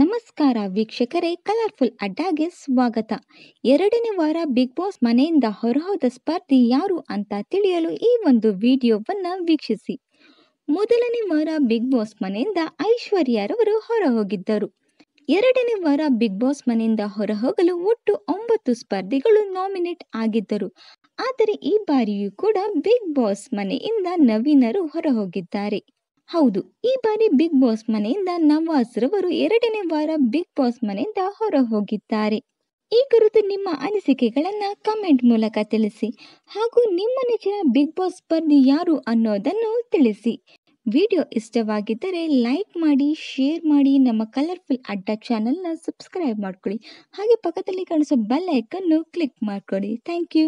ನಮಸ್ಕಾರ ವೀಕ್ಷಕರೇ ಕಲರ್ಫುಲ್ ಅಡ್ಡಾಗೆ ಸ್ವಾಗತ ಎರಡನೇ ವಾರ ಬಿಗ್ ಬಾಸ್ ಮನೆಯಿಂದ ಹೊರಹೋದ ಸ್ಪರ್ಧಿ ಯಾರು ಅಂತ ತಿಳಿಯಲು ಈ ಒಂದು ವಿಡಿಯೋವನ್ನು ವೀಕ್ಷಿಸಿ ಮೊದಲನೇ ವಾರ ಬಿಗ್ ಬಾಸ್ ಮನೆಯಿಂದ ಐಶ್ವರ್ಯರವರು ಹೊರಹೋಗಿದ್ದರು ಎರಡನೇ ವಾರ ಬಿಗ್ ಬಾಸ್ ಮನೆಯಿಂದ ಹೊರಹೋಗಲು ಒಟ್ಟು ಒಂಬತ್ತು ಸ್ಪರ್ಧಿಗಳು ನಾಮಿನೇಟ್ ಆಗಿದ್ದರು ಆದರೆ ಈ ಬಾರಿಯೂ ಕೂಡ ಬಿಗ್ ಬಾಸ್ ಮನೆಯಿಂದ ನವೀನರು ಹೊರಹೋಗಿದ್ದಾರೆ ಹೌದು ಈ ಬಾರಿ ಬಿಗ್ ಬಾಸ್ ಮನೆಯಿಂದ ನವಾಸ್ರವರು ಎರಡನೇ ವಾರ ಬಿಗ್ ಬಾಸ್ ಮನೆಯಿಂದ ಹೊರ ಹೋಗಿದ್ದಾರೆ ಈ ಕುರಿತು ನಿಮ್ಮ ಅನಿಸಿಕೆಗಳನ್ನು ಕಮೆಂಟ್ ಮೂಲಕ ತಿಳಿಸಿ ಹಾಗೂ ನಿಮ್ಮ ನೆಚ್ಚಿನ ಬಿಗ್ ಬಾಸ್ ಸ್ಪರ್ಧಿ ಯಾರು ಅನ್ನೋದನ್ನು ತಿಳಿಸಿ ವಿಡಿಯೋ ಇಷ್ಟವಾಗಿದ್ದರೆ ಲೈಕ್ ಮಾಡಿ ಶೇರ್ ಮಾಡಿ ನಮ್ಮ ಕಲರ್ಫುಲ್ ಅಡ್ಡ ಚಾನೆಲ್ನ ಸಬ್ಸ್ಕ್ರೈಬ್ ಮಾಡ್ಕೊಳ್ಳಿ ಹಾಗೆ ಪಕ್ಕದಲ್ಲಿ ಕಾಣಿಸೋ ಬೆಲ್ ಐಕನ್ನು ಕ್ಲಿಕ್ ಮಾಡ್ಕೊಳ್ಳಿ ಥ್ಯಾಂಕ್ ಯು